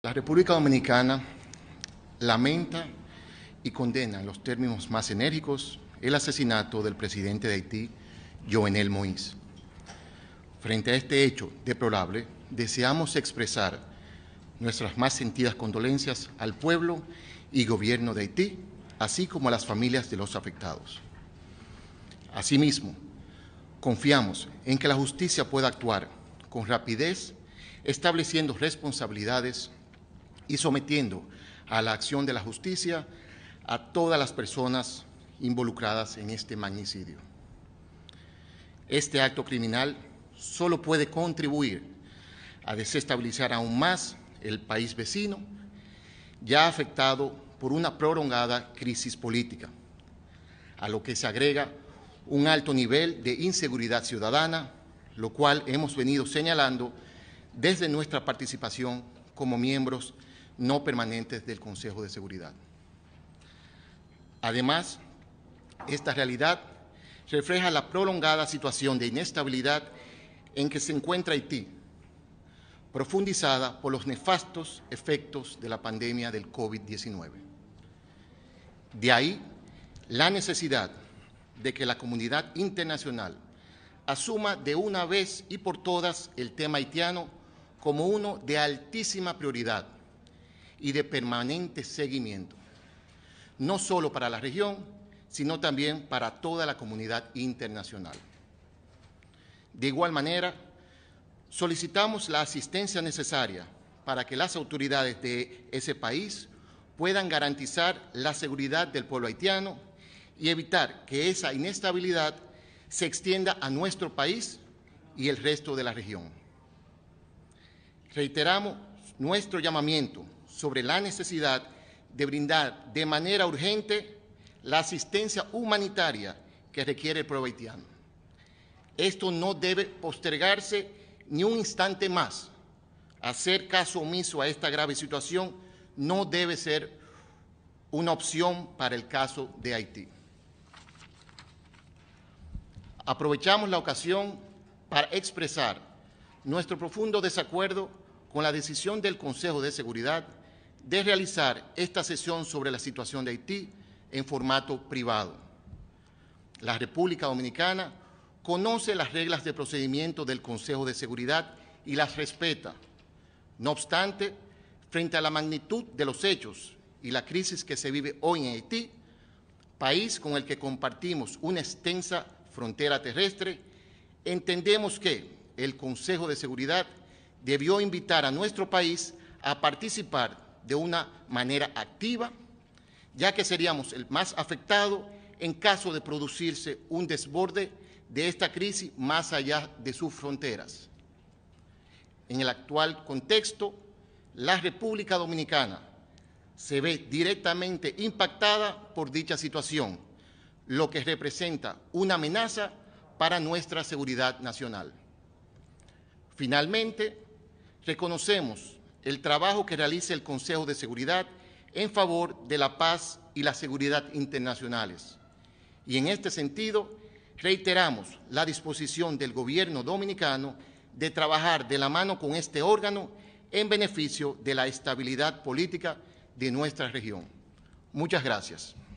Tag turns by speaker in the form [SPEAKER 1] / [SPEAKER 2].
[SPEAKER 1] La República Dominicana lamenta y condena en los términos más enérgicos el asesinato del presidente de Haití, Jovenel Moïse. Frente a este hecho deplorable, deseamos expresar nuestras más sentidas condolencias al pueblo y gobierno de Haití, así como a las familias de los afectados. Asimismo, confiamos en que la justicia pueda actuar con rapidez, estableciendo responsabilidades y sometiendo a la acción de la justicia a todas las personas involucradas en este magnicidio. Este acto criminal solo puede contribuir a desestabilizar aún más el país vecino, ya afectado por una prolongada crisis política, a lo que se agrega un alto nivel de inseguridad ciudadana, lo cual hemos venido señalando desde nuestra participación como miembros no permanentes del Consejo de Seguridad. Además, esta realidad refleja la prolongada situación de inestabilidad en que se encuentra Haití, profundizada por los nefastos efectos de la pandemia del COVID-19. De ahí la necesidad de que la comunidad internacional asuma de una vez y por todas el tema haitiano como uno de altísima prioridad y de permanente seguimiento, no solo para la región, sino también para toda la comunidad internacional. De igual manera, solicitamos la asistencia necesaria para que las autoridades de ese país puedan garantizar la seguridad del pueblo haitiano y evitar que esa inestabilidad se extienda a nuestro país y el resto de la región. Reiteramos nuestro llamamiento sobre la necesidad de brindar de manera urgente la asistencia humanitaria que requiere el pueblo haitiano. Esto no debe postergarse ni un instante más. Hacer caso omiso a esta grave situación no debe ser una opción para el caso de Haití. Aprovechamos la ocasión para expresar nuestro profundo desacuerdo con la decisión del Consejo de Seguridad de realizar esta sesión sobre la situación de Haití en formato privado. La República Dominicana conoce las reglas de procedimiento del Consejo de Seguridad y las respeta. No obstante, frente a la magnitud de los hechos y la crisis que se vive hoy en Haití, país con el que compartimos una extensa frontera terrestre, entendemos que el Consejo de Seguridad debió invitar a nuestro país a participar de una manera activa, ya que seríamos el más afectado en caso de producirse un desborde de esta crisis más allá de sus fronteras. En el actual contexto, la República Dominicana se ve directamente impactada por dicha situación, lo que representa una amenaza para nuestra seguridad nacional. Finalmente, reconocemos el trabajo que realiza el Consejo de Seguridad en favor de la paz y la seguridad internacionales. Y en este sentido, reiteramos la disposición del gobierno dominicano de trabajar de la mano con este órgano en beneficio de la estabilidad política de nuestra región. Muchas gracias.